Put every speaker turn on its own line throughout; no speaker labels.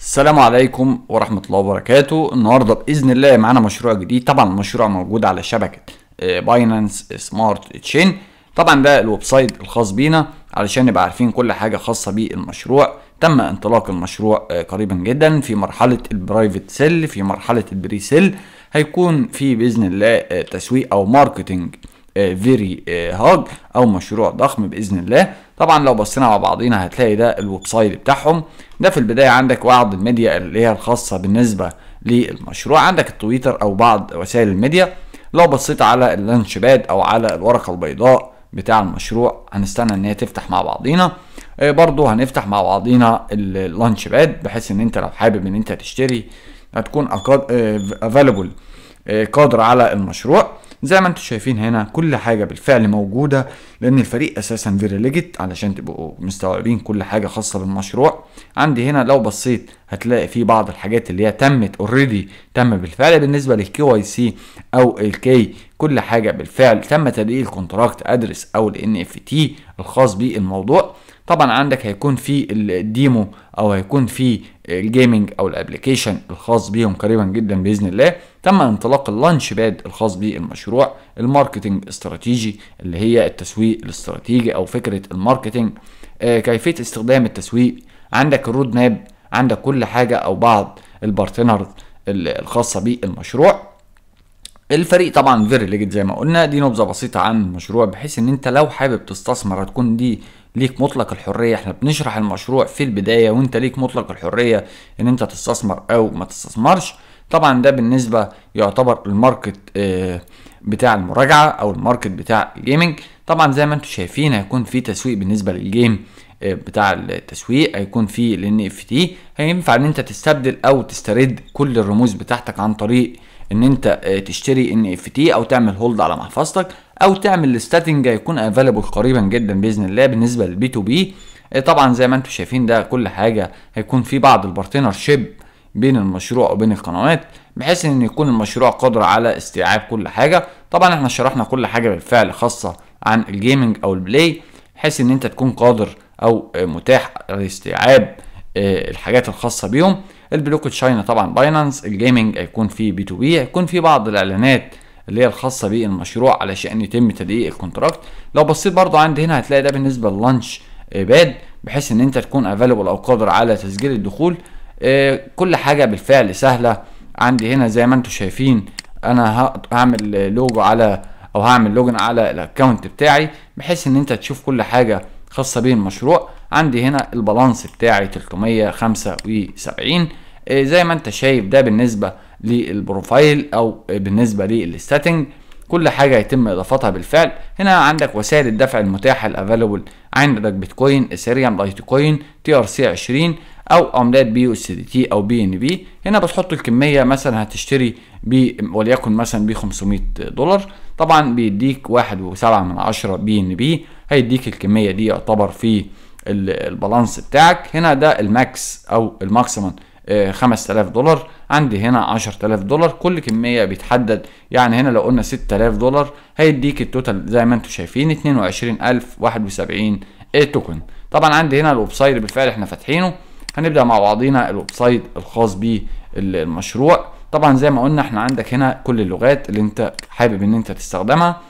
السلام عليكم ورحمة الله وبركاته النهاردة بإذن الله معانا مشروع جديد طبعا المشروع موجود على شبكة باينانس سمارت تشين طبعا ده الويب سايت الخاص بينا علشان نبقى عارفين كل حاجة خاصة بالمشروع تم انطلاق المشروع آه، قريبا جدا في مرحلة البرايفت سيل في مرحلة البري سيل هيكون في بإذن الله آه، تسويق أو ماركتينج فيري آه، هاج آه، او مشروع ضخم باذن الله طبعا لو بصينا على بعضينا هتلاقي ده الويب سايت بتاعهم ده في البدايه عندك وعد الميديا اللي هي الخاصه بالنسبه للمشروع عندك التويتر او بعض وسائل الميديا لو بصيت على اللانش باد او على الورقه البيضاء بتاع المشروع هنستنى ان هي تفتح مع بعضينا آه، برضو هنفتح مع بعضينا اللانش باد بحيث ان انت لو حابب ان انت تشتري هتكون افالبل قادر على المشروع زي ما انتم شايفين هنا كل حاجه بالفعل موجوده لان الفريق اساسا فيريليجيت علشان تبقوا مستوعبين كل حاجه خاصه بالمشروع عندي هنا لو بصيت هتلاقي في بعض الحاجات اللي هي تمت اوريدي تم بالفعل بالنسبه للكي واي سي او الكي كل حاجه بالفعل تم تدقيق الكونتراكت ادرس او الان اف تي الخاص بالموضوع طبعا عندك هيكون في الديمو او هيكون في الجيمنج او الابلكيشن الخاص بيهم قريبا جدا باذن الله تم انطلاق اللانش باد الخاص بالمشروع الماركتنج استراتيجي اللي هي التسويق الاستراتيجي او فكره الماركتنج آه كيفيه استخدام التسويق عندك الرود ماب عندك كل حاجه او بعض البارتنرز الخاصه بالمشروع الفريق طبعا فيري ليجيت زي ما قلنا دي نبذه بسيطه عن المشروع بحيث ان انت لو حابب تستثمر هتكون دي ليك مطلق الحريه احنا بنشرح المشروع في البدايه وانت ليك مطلق الحريه ان انت تستثمر او ما تستثمرش طبعا ده بالنسبه يعتبر الماركت آه، بتاع المراجعه او الماركت بتاع الجيمنج طبعا زي ما انتم شايفين هيكون في تسويق بالنسبه للجيم آه، بتاع التسويق هيكون في الان اف تي هينفع ان انت تستبدل او تسترد كل الرموز بتاعتك عن طريق ان انت آه، تشتري ان اف تي او تعمل هولد على محفظتك او تعمل الستاتنج هيكون افيلبل قريبا جدا باذن الله بالنسبه للبي تو بي طبعا زي ما انتم شايفين ده كل حاجه هيكون في بعض البارتنر شيب بين المشروع وبين القنوات بحيث ان يكون المشروع قادر على استيعاب كل حاجه طبعا احنا شرحنا كل حاجه بالفعل خاصه عن الجيمنج او البلاي بحيث ان انت تكون قادر او متاح لاستيعاب آه، الحاجات الخاصه بيهم البلوك تشاينا طبعا باينانس الجيمنج هيكون فيه بي تو بي هيكون فيه بعض الاعلانات اللي هي الخاصه بالمشروع علشان يتم تدقيق الكونتراكت لو بصيت برضو عند هنا هتلاقي ده بالنسبه للانش آه، باد بحيث ان انت تكون افيلبل او قادر على تسجيل الدخول آه، كل حاجه بالفعل سهله عندي هنا زي ما انتم شايفين انا هعمل لوجو على او هعمل لوجن على الاكونت بتاعي بحيث ان انت تشوف كل حاجه خاصه بيه المشروع عندي هنا البالانس بتاعي 375 آه، زي ما انت شايف ده بالنسبه للبروفايل او بالنسبه للستاتنج كل حاجه يتم اضافتها بالفعل هنا عندك وسائل الدفع المتاحه الافيلبل عندك بيتكوين اثيريوم لايت كوين تي ار سي 20 او عملات بي او اس دي تي او بي ان بي هنا بتحط الكميه مثلا هتشتري ب وليكن مثلا ب 500 دولار طبعا بيديك 1.7 بي ان بي هيديك الكميه دي يعتبر في البالانس بتاعك هنا ده الماكس او الماكسيمم 5000 دولار عندي هنا 10000 دولار كل كميه بيتحدد يعني هنا لو قلنا 6000 دولار هيديك التوتال زي ما انتم شايفين 22071 توكن طبعا عندي هنا الويب سايت بالفعل احنا فاتحينه هنبدا مع بعضينا الويب سايت الخاص بالمشروع طبعا زي ما قلنا احنا عندك هنا كل اللغات اللي انت حابب ان انت تستخدمها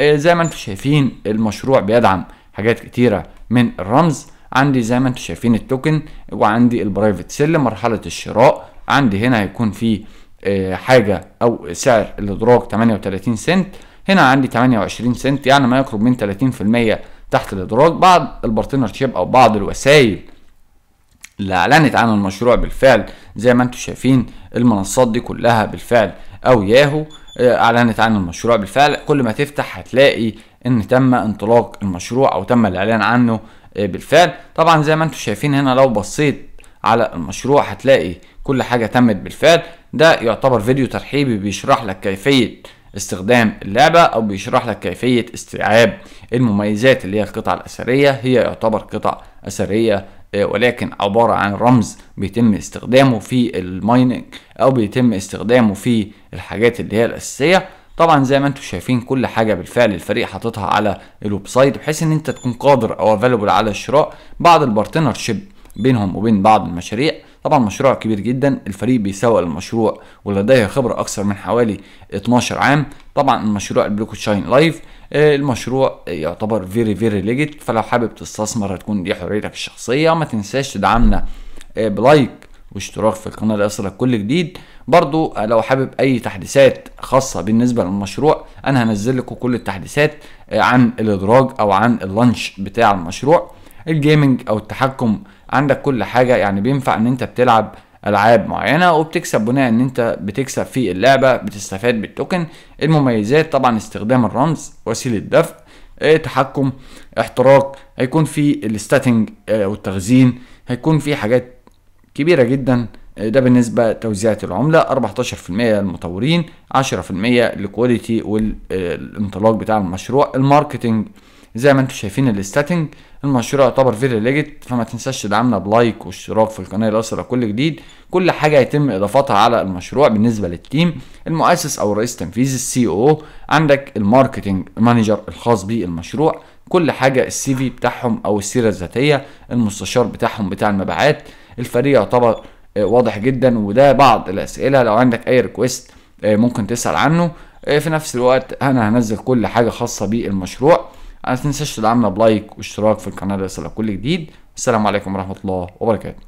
آه، زي ما انتم شايفين المشروع بيدعم حاجات كتيره من الرمز عندي زي ما انتم شايفين التوكن وعندي البرايفت سيل مرحله الشراء عندي هنا هيكون في آه، حاجه او سعر الادراج 38 سنت هنا عندي 28 سنت يعني ما يقرب من 30% تحت الادراج بعض البارتنرشيب او بعض الوسائل اللي اعلنت عن المشروع بالفعل زي ما انتم شايفين المنصات دي كلها بالفعل او ياهو آه، اعلنت عن المشروع بالفعل كل ما تفتح هتلاقي ان تم انطلاق المشروع او تم الاعلان عنه آه، بالفعل طبعا زي ما انتم شايفين هنا لو بصيت على المشروع هتلاقي كل حاجة تمت بالفعل ده يعتبر فيديو ترحيبي بيشرح لك كيفية استخدام اللعبة او بيشرح لك كيفية استيعاب المميزات اللي هي القطع الاثرية هي يعتبر قطع اثرية آه، ولكن عبارة عن رمز بيتم استخدامه في المايننج او بيتم استخدامه في الحاجات اللي هي الاساسية طبعا زي ما انتم شايفين كل حاجه بالفعل الفريق حاططها على الويب سايت بحيث ان انت تكون قادر او افيلبل على شراء بعض البارتنرشيب بينهم وبين بعض المشاريع طبعا مشروع كبير جدا الفريق بيسوق المشروع ولديه خبره اكثر من حوالي 12 عام طبعا المشروع البلوك تشين لايف آه، المشروع يعتبر فيري فيري ليجيت فلو حابب تستثمر هتكون دي حريتك الشخصيه ما تنساش تدعمنا آه، بلايك واشتراك في القناة ليصلك كل جديد برضو لو حابب اي تحديثات خاصة بالنسبة للمشروع انا هنزل لكم كل التحديثات آه، عن الادراج او عن اللانش بتاع المشروع الجيمنج او التحكم عندك كل حاجة يعني بينفع ان انت بتلعب العاب معينه وبتكسب بناء ان انت بتكسب في اللعبه بتستفاد بالتوكن المميزات طبعا استخدام الرمز وسيله دفع آه، تحكم احتراق هيكون في الاستاتنج آه، والتخزين هيكون في حاجات كبيرة جدا آه، ده بالنسبة توزيعات العملة 14% للمطورين 10% لكواليتي والانطلاق بتاع المشروع الماركتينج زي ما انتم شايفين الاستاتنج المشروع يعتبر فيري ليجت فما تنساش تدعمنا بلايك واشتراك في القناه لاصل كل جديد كل حاجه هيتم اضافتها على المشروع بالنسبه للتيم المؤسس او الرئيس التنفيذي السي او عندك الماركتنج مانجر الخاص بالمشروع كل حاجه السي في بتاعهم او السيره الذاتيه المستشار بتاعهم بتاع المبيعات الفريق يعتبر آه، واضح جدا وده بعض الاسئله لو عندك اي ريكويست آه، ممكن تسال عنه آه، في نفس الوقت انا هنزل كل حاجه خاصه بالمشروع متنساش تنساش تدعمنا بلايك واشتراك في القناه ليصلك كل جديد السلام عليكم ورحمه الله وبركاته